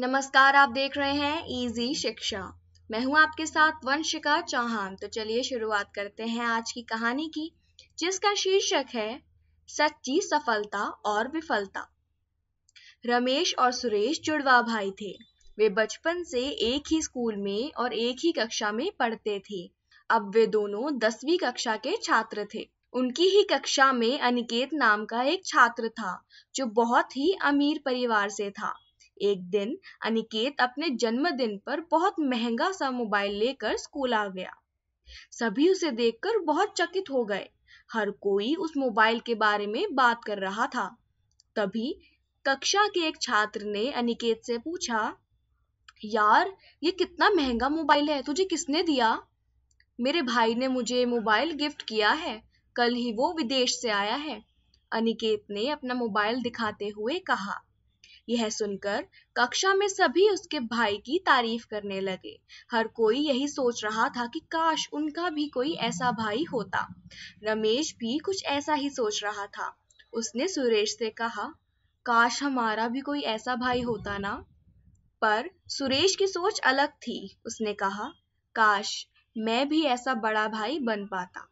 नमस्कार आप देख रहे हैं इजी शिक्षा मैं हूं आपके साथ वंशिका चौहान तो चलिए शुरुआत करते हैं आज की कहानी की जिसका शीर्षक है सच्ची सफलता और विफलता रमेश और सुरेश जुड़वा भाई थे वे बचपन से एक ही स्कूल में और एक ही कक्षा में पढ़ते थे अब वे दोनों दसवीं कक्षा के छात्र थे उनकी ही कक्षा में अनिकेत नाम का एक छात्र था जो बहुत ही अमीर परिवार से था एक दिन अनिकेत अपने जन्मदिन पर बहुत महंगा सा मोबाइल लेकर स्कूल आ गया सभी उसे देखकर बहुत चकित हो गए हर कोई उस मोबाइल के बारे में बात कर रहा था तभी कक्षा के एक छात्र ने अनिकेत से पूछा यार ये कितना महंगा मोबाइल है तुझे किसने दिया मेरे भाई ने मुझे मोबाइल गिफ्ट किया है कल ही वो विदेश से आया है अनिकेत ने अपना मोबाइल दिखाते हुए कहा यह सुनकर कक्षा में सभी उसके भाई की तारीफ करने लगे हर कोई यही सोच रहा था कि काश उनका भी कोई ऐसा भाई होता रमेश भी कुछ ऐसा ही सोच रहा था उसने सुरेश से कहा काश हमारा भी कोई ऐसा भाई होता ना पर सुरेश की सोच अलग थी उसने कहा काश मैं भी ऐसा बड़ा भाई बन पाता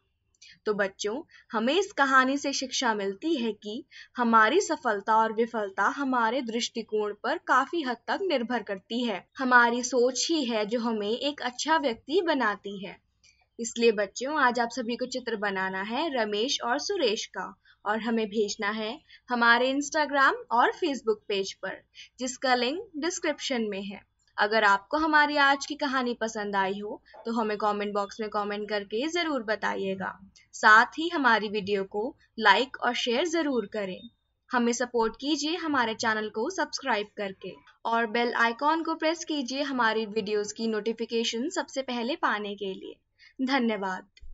तो बच्चों हमें इस कहानी से शिक्षा मिलती है कि हमारी सफलता और विफलता हमारे दृष्टिकोण पर काफी हद तक निर्भर करती है हमारी सोच ही है जो हमें एक अच्छा व्यक्ति बनाती है इसलिए बच्चों आज आप सभी को चित्र बनाना है रमेश और सुरेश का और हमें भेजना है हमारे इंस्टाग्राम और फेसबुक पेज पर जिसका लिंक डिस्क्रिप्शन में है अगर आपको हमारी आज की कहानी पसंद आई हो तो हमें कमेंट बॉक्स में कमेंट करके ज़रूर बताइएगा साथ ही हमारी वीडियो को लाइक और शेयर ज़रूर करें हमें सपोर्ट कीजिए हमारे चैनल को सब्सक्राइब करके और बेल आइकॉन को प्रेस कीजिए हमारी वीडियोस की नोटिफिकेशन सबसे पहले पाने के लिए धन्यवाद